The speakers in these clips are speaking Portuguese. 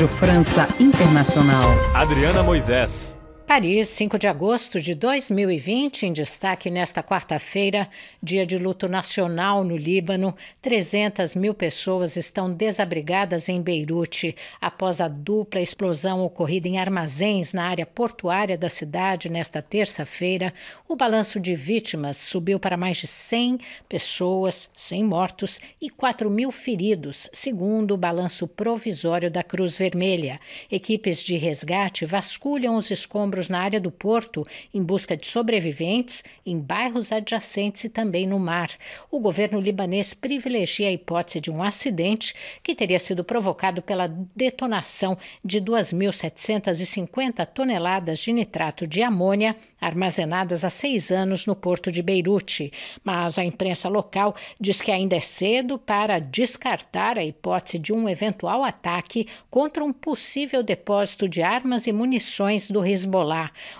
Rádio França Internacional. Adriana Moisés. Paris, 5 de agosto de 2020, em destaque nesta quarta-feira, dia de luto nacional no Líbano. 300 mil pessoas estão desabrigadas em Beirute após a dupla explosão ocorrida em armazéns na área portuária da cidade nesta terça-feira. O balanço de vítimas subiu para mais de 100 pessoas, 100 mortos e 4 mil feridos, segundo o balanço provisório da Cruz Vermelha. Equipes de resgate vasculham os escombros membros na área do porto em busca de sobreviventes em bairros adjacentes e também no mar. O governo libanês privilegia a hipótese de um acidente que teria sido provocado pela detonação de 2.750 toneladas de nitrato de amônia armazenadas há seis anos no porto de Beirute. Mas a imprensa local diz que ainda é cedo para descartar a hipótese de um eventual ataque contra um possível depósito de armas e munições do Hezbollah.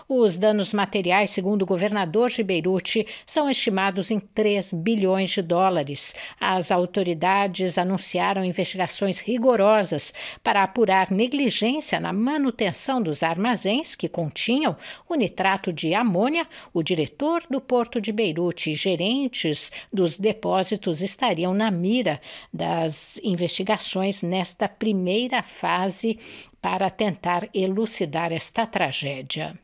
Os danos materiais, segundo o governador de Beirute, são estimados em 3 bilhões de dólares. As autoridades anunciaram investigações rigorosas para apurar negligência na manutenção dos armazéns que continham o nitrato de amônia. O diretor do porto de Beirute e gerentes dos depósitos estariam na mira das investigações nesta primeira fase para tentar elucidar esta tragédia.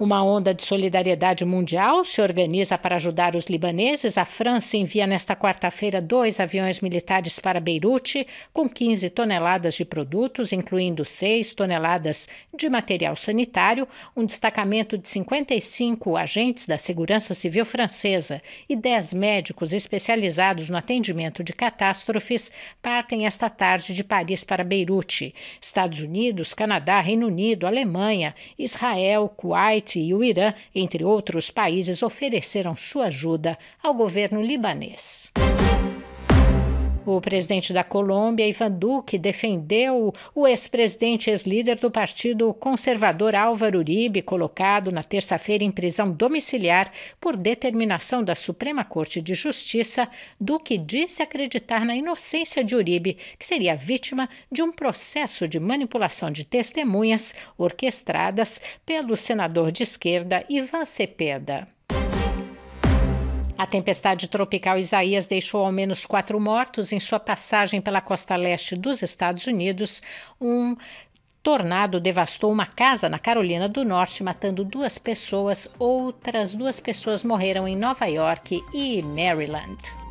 Uma onda de solidariedade mundial se organiza para ajudar os libaneses. A França envia nesta quarta-feira dois aviões militares para Beirute, com 15 toneladas de produtos, incluindo 6 toneladas de material sanitário, um destacamento de 55 agentes da Segurança Civil Francesa e 10 médicos especializados no atendimento de catástrofes partem esta tarde de Paris para Beirute. Estados Unidos, Canadá, Reino Unido, Alemanha, Israel, Kuwait, Kuwait e o Irã, entre outros países, ofereceram sua ajuda ao governo libanês. O presidente da Colômbia, Ivan Duque, defendeu o ex-presidente ex-líder do Partido Conservador Álvaro Uribe, colocado na terça-feira em prisão domiciliar por determinação da Suprema Corte de Justiça. Duque disse acreditar na inocência de Uribe, que seria vítima de um processo de manipulação de testemunhas orquestradas pelo senador de esquerda Ivan Cepeda. A tempestade tropical Isaías deixou ao menos quatro mortos em sua passagem pela costa leste dos Estados Unidos. Um tornado devastou uma casa na Carolina do Norte, matando duas pessoas. Outras duas pessoas morreram em Nova York e Maryland.